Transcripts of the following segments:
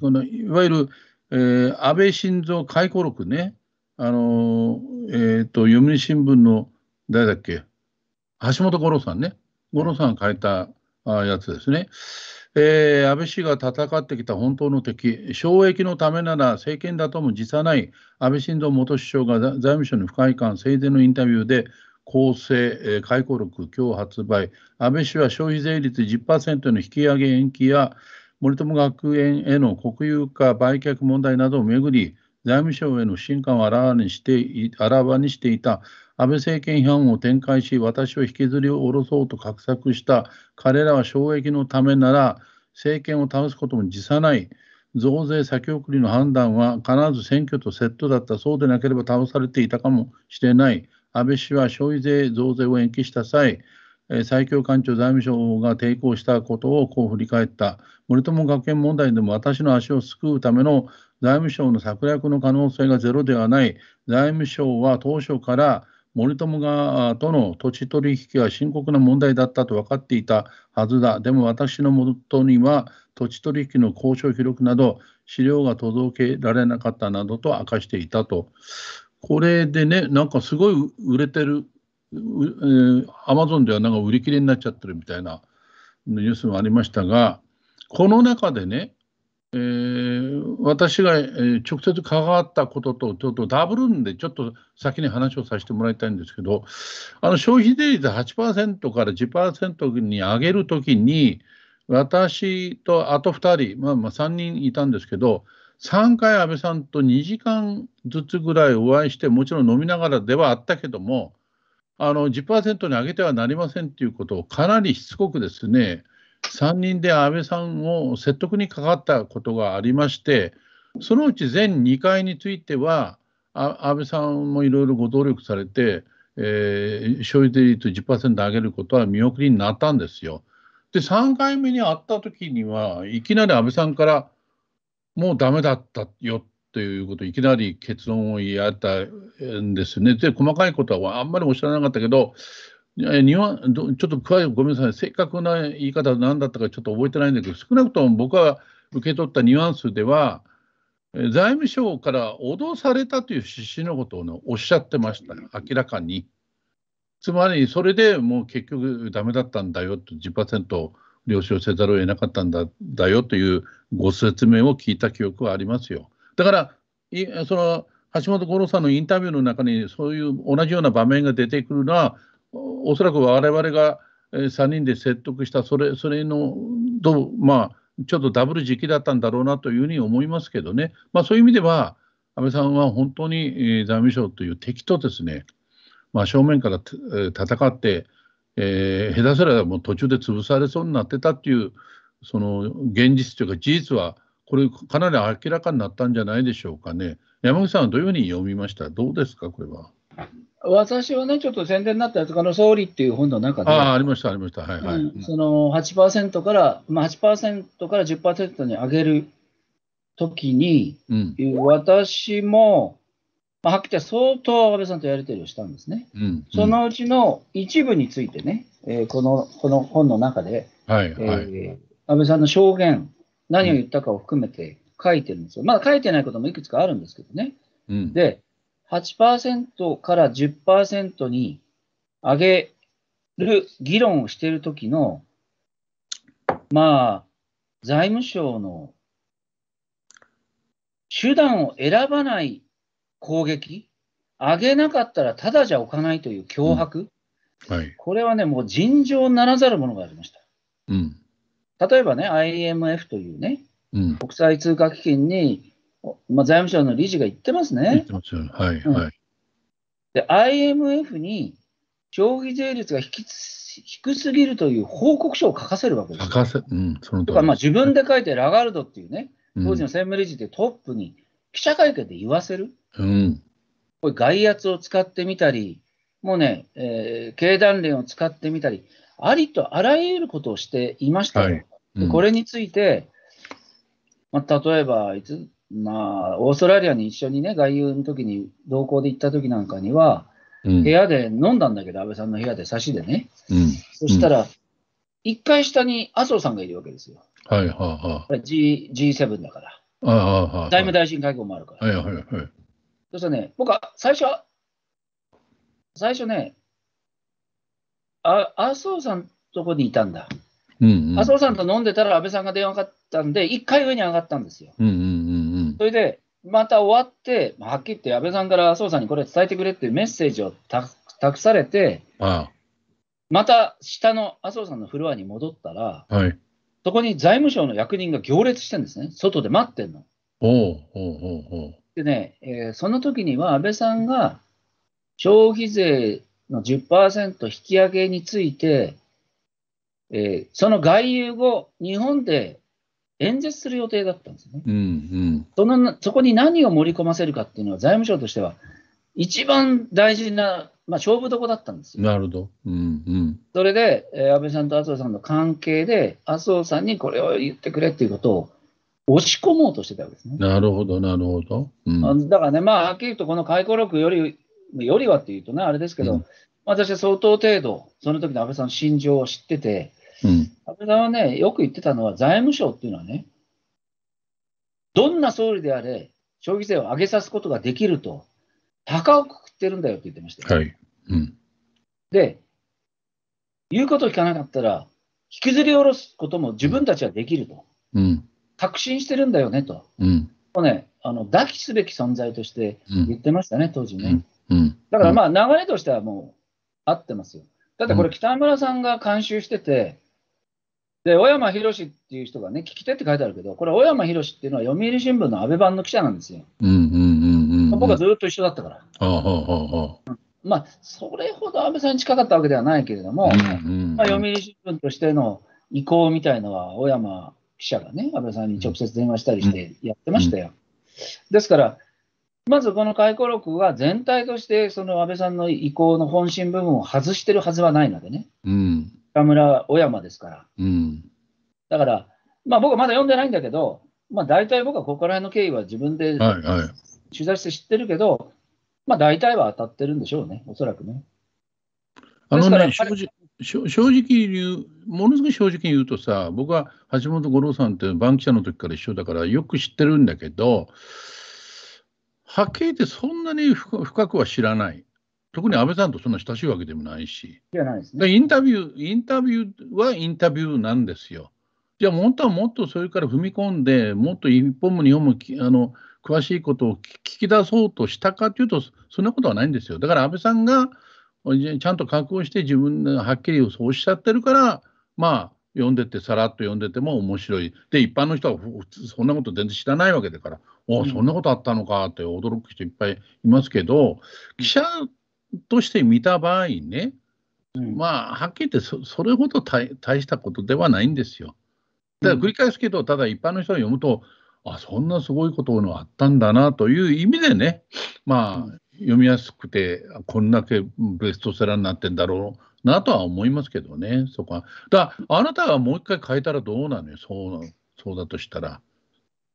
このいわゆる、えー、安倍晋三回顧録ね、あのえーと、読売新聞の誰だっけ、橋本五郎さんね、五郎さんが書いたあやつですね、えー、安倍氏が戦ってきた本当の敵、懲役のためなら政権だとも辞さない安倍晋三元首相が財務省に不快感、生前のインタビューで、公正、えー、回顧録、今日発売、安倍氏は消費税率10%の引き上げ延期や、森友学園への国有化売却問題などをめぐり財務省への不信感をあらわにしてあらわにしていた安倍政権批判を展開し私を引きずり下ろそうと画策した彼らは衝撃のためなら政権を倒すことも辞さない増税先送りの判断は必ず選挙とセットだったそうでなければ倒されていたかもしれない安倍氏は消費税増税を延期した際最強官庁財務省が抵抗したことをこう振り返った森友学園問題でも私の足をすくうための財務省の策略の可能性がゼロではない財務省は当初から森友側との土地取引は深刻な問題だったと分かっていたはずだでも私のもとには土地取引の交渉記録など資料が届けられなかったなどと明かしていたとこれでねなんかすごい売れてるアマゾンではなんか売り切れになっちゃってるみたいなニュースもありましたが、この中でね、えー、私が、え直接関わったことと、ちょっとダブるんで、ちょっと先に話をさせてもらいたいんですけど、あの消費税率8%から10%に上げるときに、私とあと2人、まあ、まあ3人いたんですけど、3回安倍さんと2時間ずつぐらいお会いして、もちろん飲みながらではあったけども、あの10%に上げてはなりませんということをかなりしつこくですね、3人で安倍さんを説得にかかったことがありまして、そのうち全2回については、安倍さんもいろいろご努力されて、えー、消費税率10%上げることは見送りになったんですよ。で、3回目に会った時には、いきなり安倍さんから、もうだめだったよということいきなり結論を言い合ったんですね。で細かいことはあんまりおっしゃらなかったけど日本ちょっと詳しくごめんなさい正確な言い方は何だったかちょっと覚えてないんだけど少なくとも僕は受け取ったニュアンスでは財務省から脅されたという趣旨のことを、おっしゃってました明らかに。つまりそれでもう結局ダメだったんだよと10%了承せざるを得なかったんだだよというご説明を聞いた記憶はありますよ。だからいその橋本五郎さんのインタビューの中にそういう同じような場面が出てくるのはおそらく我々が3人で説得したそれそれのどうまあちょっとダブル時期だったんだろうなというふうに思いますけどね、まあ、そういう意味では安倍さんは本当に財務省という敵とですね、まあ、正面から戦って、えー、下手すらもう途中で潰されそうになってたっていうその現実というか事実はこれ、かなり明らかになったんじゃないでしょうかね。山口さんはどういうふうに読みましたどうですか、これは。私はね、ちょっと宣伝になったやつ、この総理っていう本の中で、あありました、ありました、はいはい。うん、その8%から、まあ、8%から10%に上げるときに、うん、私も、まあ、はっきり言って相当安倍さんとやり取りをしたんですね。うんうん、そのうちの一部についてね、えー、このこの本の中で、はいはい、えー、安倍さんの証言何を言ったかを含めて書いてるんですよ。まだ書いてないこともいくつかあるんですけどね。うん、で、8%から10%に上げる議論をしている時の、まあ、財務省の手段を選ばない攻撃、上げなかったらただじゃ置かないという脅迫、うん、はい、これはね、もう尋常ならざるものがありました。うん例えばね、IMF というね、うん、国際通貨基金に、まあ、財務省の理事が言ってますね。すはい、はい、で、IMF に消費税率が低すぎるという報告書を書かせるわけです書かせ、うん、そのとか、まあ、自分で書いてラガルドっていうね、当時の専務理事でトップに記者会見で言わせる。うん、これ外圧を使ってみたり、もうね、えー、経団連を使ってみたり、ありとあらゆることをしていました、はいうん、これについて、まあ、例えばいつ、まあ、オーストラリアに一緒にね、外遊の時に同行で行った時なんかには、部屋で飲んだんだけど、安倍さんの部屋で差しでね、うん、そしたら、1階下に麻生さんがいるわけですよ。はいはいはい、G、7だから。財務大臣会合もあるから。はいはいはい。そしたらね、僕は最初、最初ね、あ麻生さんとこにいたんだ。麻生さんと飲んでたら安倍さんが電話かかったんで、1回上に上がったんですよ。それで、また終わって、はっきり言って安倍さんから麻生さんにこれ伝えてくれっていうメッセージを託されてああ、また下の麻生さんのフロアに戻ったら、はい、そこに財務省の役人が行列してるんですね、外で待ってんの。でね、えー、その時には安倍さんが消費税の10%引き上げについて、えー、その外遊後、日本で演説する予定だったんですね、うんうん、その。そこに何を盛り込ませるかっていうのは、財務省としては、一番大事な、まあ、勝負どこだったんですよ。なるほど。うんうん、それで、えー、安倍さんと麻生さんの関係で、麻生さんにこれを言ってくれっていうことを押し込もうとしてたわけですね。なるほど、なるほど。うん、だからね、まあ、はっきり言うと、この回顧録よりよりはっていうとね、あれですけど、うん、私は相当程度、その時の安倍さんの心情を知ってて、うん、安倍さんはね、よく言ってたのは、財務省っていうのはね、どんな総理であれ、消費税を上げさすことができると、高をくくってるんだよって言ってました、はいうん、で、言うことを聞かなかったら、引きずり下ろすことも自分たちはできると、うん、確信してるんだよねと、うん、もうね、あの抱きすべき存在として言ってましたね、当時ね。うん、だからまあ流れとしてはもう合ってますよ。だってこれ北村さんが監修してて、で、小山博っていう人がね、聞き手って書いてあるけど、これ、小山博っていうのは読売新聞の安倍版の記者なんですよ。僕はずっと一緒だったから。うん、まあ、それほど安倍さんに近かったわけではないけれども、まあ、読売新聞としての意向みたいのは、小山記者がね、安倍さんに直接電話したりしてやってましたよ。ですから、まずこの回顧録は全体としてその安倍さんの意向の本心部分を外してるはずはないのでね、うん、田村、小山ですから。うん、だから、まあ、僕はまだ読んでないんだけど、まあ、大体僕はここら辺の経緯は自分で取材して知ってるけど、はいはい、まあ、大体は当たってるんでしょうね、おそらくね。あのね正直言う、ものすごい正直に言うとさ、僕は橋本五郎さんって番記者の時から一緒だからよく知ってるんだけど、はっきり言ってそんなに深くは知らない。特に安倍さんとそんな親しいわけでもないし。でインタビュー、インタビューはインタビューなんですよ。じゃあ、本当はもっとそれから踏み込んで、もっと日本も日本もあの詳しいことを聞き出そうとしたかというと、そんなことはないんですよ。だから安倍さんがちゃんと覚悟して、自分がはっきりそうおっしゃってるから、まあ、読んでてさらっと読んでても面白いで一般の人はそんなこと全然知らないわけだから「お、うそんなことあったのか」って驚く人いっぱいいますけど記者として見た場合ね、まあはっきり言ってそれほど大したことではないんですよ。だから繰り返すけどただ一般の人が読むとあそんなすごいことのあったんだなという意味でねまあ、読みやすくて、こんだけベストセラーになってんだろうなとは思いますけどね、そこは。だあなたがもう一回変えたらどうなのよ、そうそうだとしたら。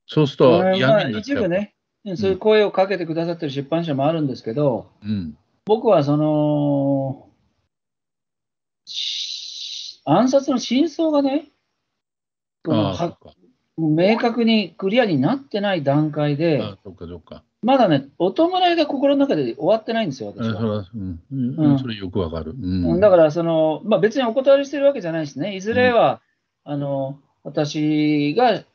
そうするといに一部ね、う。ん、一部ね、そういう声をかけてくださってる出版社もあるんですけど、うん、僕はその、暗殺の真相がね、明確にクリアになってない段階で、あそっかそっかまだね、お弔いが心の中で終わってないんですよ、私は。うんうん、それよくわかる。だからその、まあ、別にお断りしてるわけじゃないしね、いずれは、あの私が知っ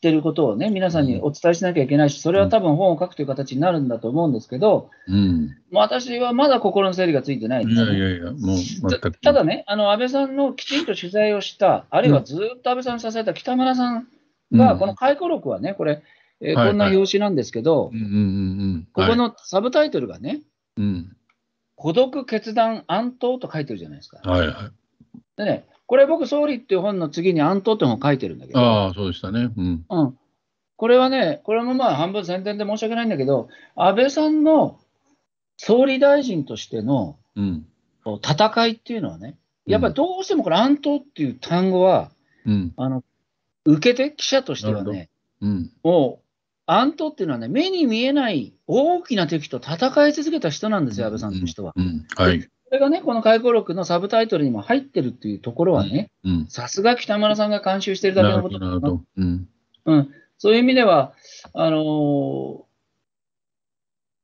てることをね、皆さんにお伝えしなきゃいけないし、それは多分本を書くという形になるんだと思うんですけど、うん、私はまだ心の整理がついてないんですね、いやいやもうたただね、あの安倍さんのきちんと取材をした、あるいはずっと安倍さんに支えた北村さんが、この回顧録はね、これ、えーはいはい、こんな表紙なんですけど、うんうんうん、ここのサブタイトルがね、はい、孤独、決断、安東と書いてるじゃないですか。はいはい、でね、これ僕、総理っていう本の次に安東って本を書いてるんだけど、あそうでしたね、うん、うん、これはね、これもまあ半分宣伝で申し訳ないんだけど、安倍さんの総理大臣としての戦いっていうのはね、やっぱりどうしてもこれ、安東っていう単語は、うん、あの受けて、記者としてはね、うん、もうアントっていうのはね、目に見えない大きな敵と戦い続けた人なんですよ、安倍さんの人は。こそれがね、この回顧録のサブタイトルにも入ってるっていうところはね、さすが北村さんが監修してるだけのことだなと、ん、うん、そういう意味では、あのー、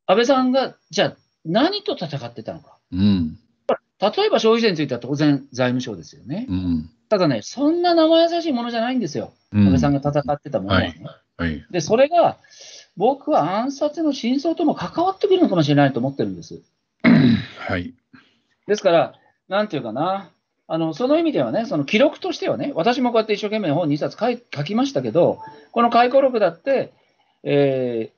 安倍さんが、じゃあ、何と戦ってたのか。うん例えば消費税については当然財務省ですよね。うん、ただね、そんな生優しいものじゃないんですよ、安倍さんが戦ってたものはね。はいはい、でそれが僕は暗殺の真相とも関わってくるのかもしれないと思ってるんです。はい、ですから、なんていうかな、あのその意味ではね、その記録としてはね、私もこうやって一生懸命本2冊書きましたけど、この回顧録だって、え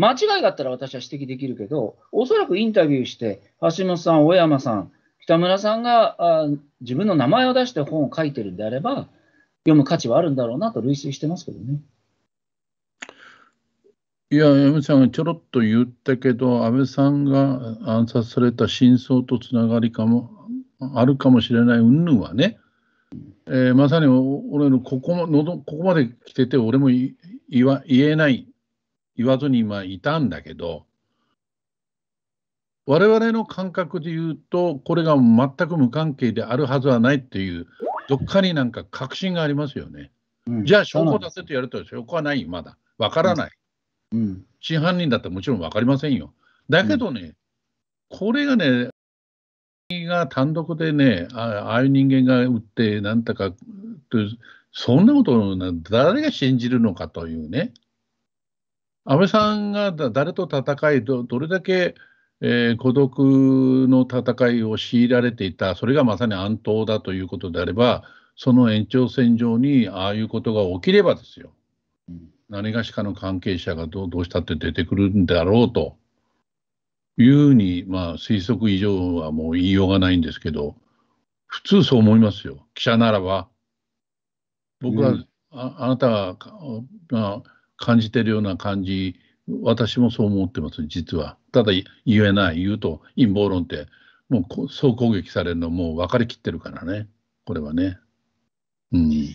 ー、間違いがあったら私は指摘できるけど、おそらくインタビューして、橋本さん、小山さん、北村さんがあ自分の名前を出して本を書いてるんであれば、読む価値はあるんだろうなと類推してますけどね。いや、山さんがちょろっと言ったけど、安倍さんが暗殺された真相とつながりかもあるかもしれない云々はね、えー、まさに俺のここのどここまで来てて、俺も言わ言えない、言わずに今いたんだけど、我々の感覚で言うと、これが全く無関係であるはずはないっていう、どっかになんか確信がありますよね。うん、じゃあ、証拠出せとやると、証拠はない、まだ。わからない。うんうん、真犯人だってもちろん分かりませんよ。だけどね、うん、これがね、が単独でね、ああいう人間が撃って、なんとかとそんなことを誰が信じるのかというね、安倍さんが誰と戦い、どれだけ、えー、孤独の戦いを強いられていた、それがまさに安東だということであれば、その延長線上にああいうことが起きればですよ。何がしかの関係者がどうしたって出てくるんだろうというふうに、まあ、推測以上はもう言いようがないんですけど、普通そう思いますよ、記者ならば。僕は、うん、ああなたが、まあ、感じてるような感じ、私もそう思ってます、実は。ただ言えない、言うと陰謀論って、もう総攻撃されるのもう分かりきってるからね、これはね。うん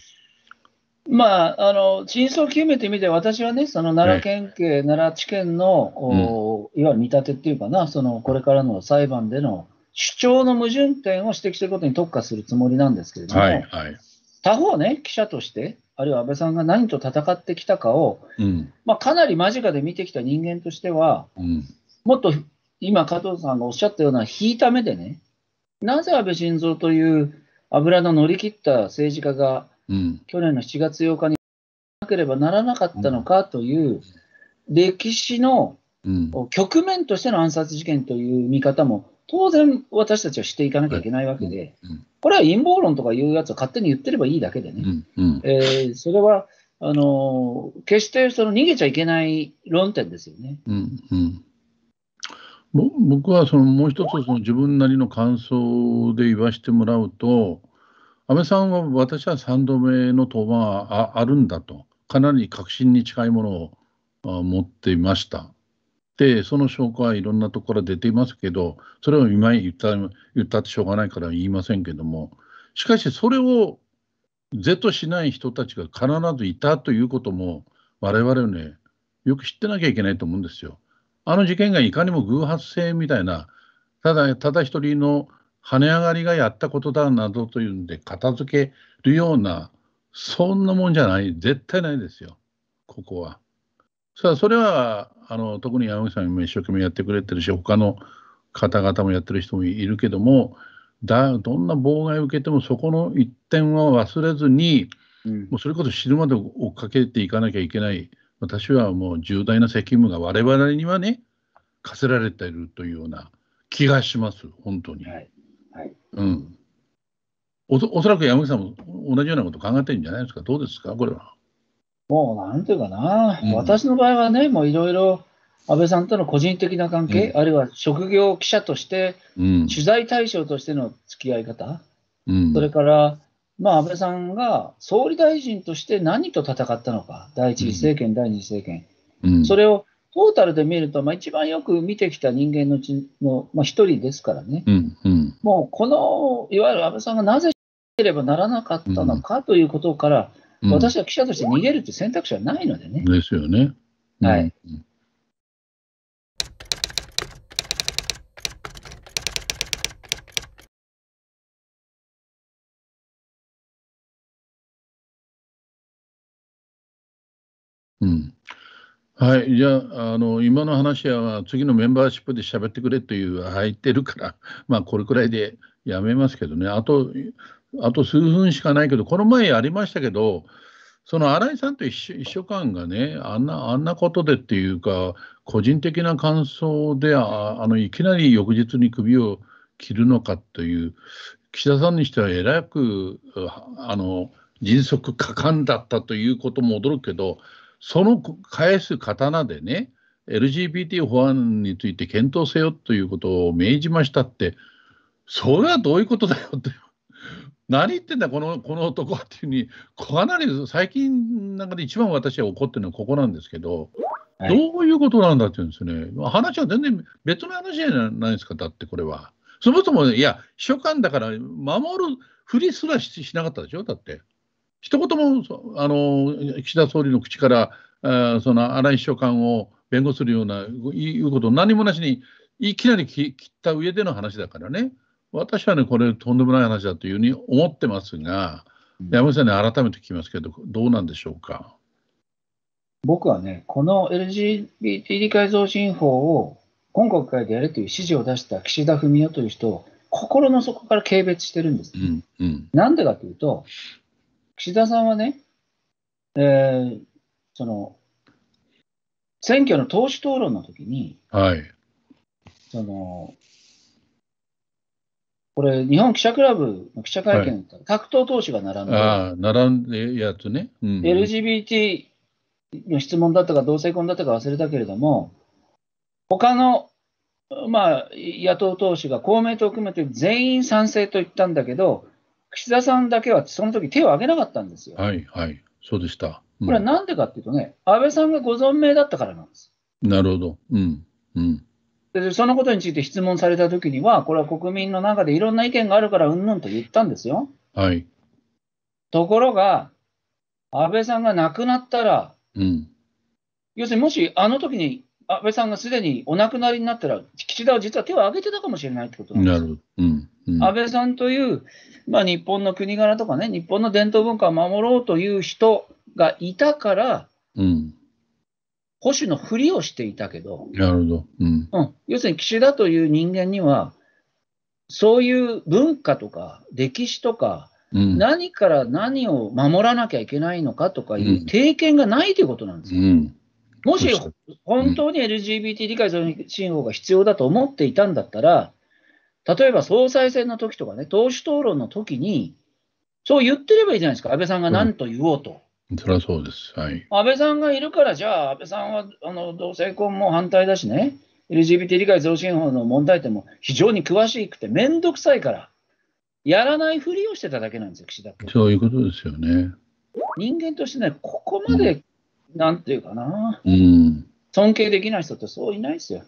まあ、あの真相究明という意味で、私はね、その奈良県警、はい、奈良地検のうん、いわゆる見立てっていうかな、そのこれからの裁判での主張の矛盾点を指摘することに特化するつもりなんですけれども、はいはい、他方ね、記者として、あるいは安倍さんが何と戦ってきたかを、うん、まあ、かなり間近で見てきた人間としては、うん、もっと今、加藤さんがおっしゃったような引いた目でね、なぜ安倍晋三という油の乗り切った政治家が去年の7月8日になければならなかったのかという歴史の局面としての暗殺事件という見方も当然私たちはしていかなきゃいけないわけで、これは陰謀論とかいうやつを勝手に言ってればいいだけでね、えそれはあの決してその逃げちゃいけない論点ですよね。僕はそのもう一つその自分なりの感想で言わせてもらうと、安倍さんは私は3度目の登板はああるんだと、かなり確信に近いものを持っていました。で、その証拠はいろんなところから出ていますけど、それを今言った言ったってしょうがないから言いませんけども、しかしそれを是としない人たちが必ずいたということも、我々ね、よく知ってなきゃいけないと思うんですよ。あの事件がいかにも偶発性みたいな、ただ、ただ一人の跳ね上がりがやったことだなどというんで片付けるようなそんなもんじゃない絶対ないですよここは。さあそれはあの特に山口さんも一生懸命やってくれてるし他の方々もやってる人もいるけどもだどんな妨害を受けてもそこの一点は忘れずに、うん、もうそれこそ死ぬまで追っかけていかなきゃいけない私はもう重大な責務が我々にはね課せられているというような気がします本当に。はいうん、おそおそらく山口さんも同じようなこと考えてるんじゃないですか、どうですか、これは。もうなんていうかな、うん、私の場合はね、もういろいろ安倍さんとの個人的な関係、うん、あるいは職業記者として、取材対象としての付き合い方、それから、まあ、安倍さんが総理大臣として何と戦ったのか、第一次政権、第二次政権、それをトータルで見ると、まあ、一番よく見てきた人間のうちの、まあ、一人ですからね、もうこのいわゆる安倍さんがなぜしなければならなかったのかということから、うん、私は記者として逃げるという選択肢はないのでね。ですよね。はい、うんうんはい、じゃあ、あの今の話は次のメンバーシップで喋ってくれという入ってるから、まあ、これくらいでやめますけどね、あとあと数分しかないけど、この前ありましたけど、その新井さんと一緒一緒感がねあんな、あんなことでっていうか、個人的な感想でああのいきなり翌日に首を切るのかという、岸田さんにしてはえらくあの迅速果敢だったということも驚くけど、その返す刀でね、LGBT 法案について検討せよということを命じましたって、それはどういうことだよって、何言ってんだ、このこの男はっていうふうに、かなり最近なんかで一番私は怒ってるのはここなんですけど、どういうことなんだっていうんですね、話は全然別の話じゃないですか、だってこれは。そもそも、いや、秘書官だから守るふりすらしなかったでしょ、だって。一言もあの岸田総理の口からその荒井秘書官を弁護するようないうことを何もなしにいきなり切った上での話だからね私はねこれとんでもない話だというふうに思ってますが、うん、山口さんに、改めて聞きますけどどうなんでしょうか。僕はね、この LGBT 理解増進法を今国会でやれという指示を出した岸田文雄という人を心の底から軽蔑してるんです、うんうん、なんでかというと、岸田さんはね、えー、その選挙の党首討論の時に、はい、そのこれ、日本記者クラブの記者会見、はい、各党党首が並んで、あ並んでやつね、うん、LGBT の質問だったか、同性婚だったか忘れたけれども、他のまあ、野党党首が公明党を含めて全員賛成と言ったんだけど、岸田さんだけはその時手を挙げなかったんですよ。はいはい、そうでした。うん、これはなんでかっていうとね、安倍さんがご存命だったからなんです。なるほど。うん。うん。でそのことについて質問されたときには、これは国民の中でいろんな意見があるからうんぬんと言ったんですよ。はい、ところが、安倍さんが亡くなったら、うん、要するにもしあの時に安倍さんがすでにお亡くなりになったら、岸田は実は手を挙げてたかもしれないってことなんです。なるほど、うん安倍さんという、まあ、日本の国柄とかね、日本の伝統文化を守ろうという人がいたから、うん、保守のふりをしていたけど、なるほど、うん、うん、要するに岸田という人間には、そういう文化とか歴史とか、うん、何から何を守らなきゃいけないのかとかいう経験がないということなんですよ。もし本当に LGBT 理解増進法が必要だと思っていたんだったら、例えば総裁選の時とかね、党首討論の時に、そう言ってればいいじゃないですか、安倍さんが何と言おうと。うん、そりゃそうです、はい、安倍さんがいるから、じゃあ、安倍さんはあの同性婚も反対だしね、LGBT 理解増進法の問題点も非常に詳しくて、面倒くさいから、やらないふりをしてただけなんですよ、岸田君。そういうことですよね。人間としてね、ここまで、うん、なんていうかな、うん、尊敬できない人ってそういないですよ。